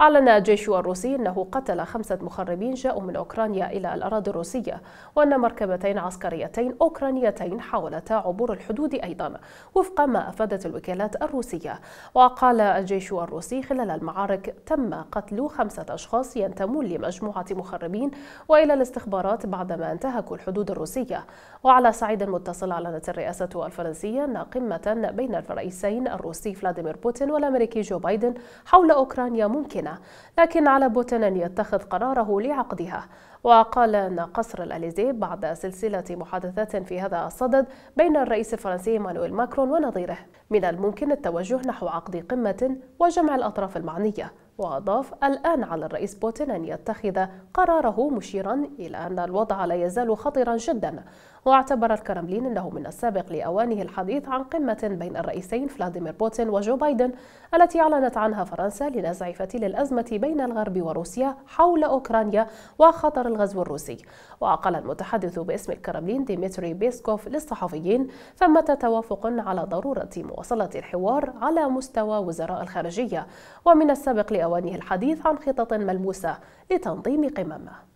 أعلن الجيش الروسي أنه قتل خمسة مخربين جاءوا من أوكرانيا إلى الأراضي الروسية وأن مركبتين عسكريتين أوكرانيتين حاولتا عبور الحدود أيضا وفق ما أفادت الوكالات الروسية وقال الجيش الروسي خلال المعارك تم قتل خمسة أشخاص ينتمون لمجموعة مخربين وإلى الاستخبارات بعدما انتهكوا الحدود الروسية وعلى صعيد متصل أعلنت الرئاسة الفرنسية أن قمة بين الرئيسين الروسي فلاديمير بوتين والأمريكي جو بايدن حول أوكرانيا ممكنة معينة لكن على بوتين أن يتخذ قراره لعقدها وقال أن قصر الأليزي بعد سلسلة محادثات في هذا الصدد بين الرئيس الفرنسي مانويل ماكرون ونظيره من الممكن التوجه نحو عقد قمة وجمع الأطراف المعنية وأضاف الآن على الرئيس بوتين أن يتخذ قراره مشيرا إلى أن الوضع لا يزال خطرا جدا واعتبر الكرملين أنه من السابق لأوانه الحديث عن قمة بين الرئيسين فلاديمير بوتين وجو بايدن التي أعلنت عنها فرنسا لنزع فتيل الأزمة بين الغرب وروسيا حول أوكرانيا وخطر الغزو الروسي وقال المتحدث باسم الكرملين ديمتري بيسكوف للصحفيين ثمة توافق على ضرورة مواصلة الحوار على مستوى وزراء الخارجية ومن السابق لأوانه الحديث عن خطط ملموسة لتنظيم قممه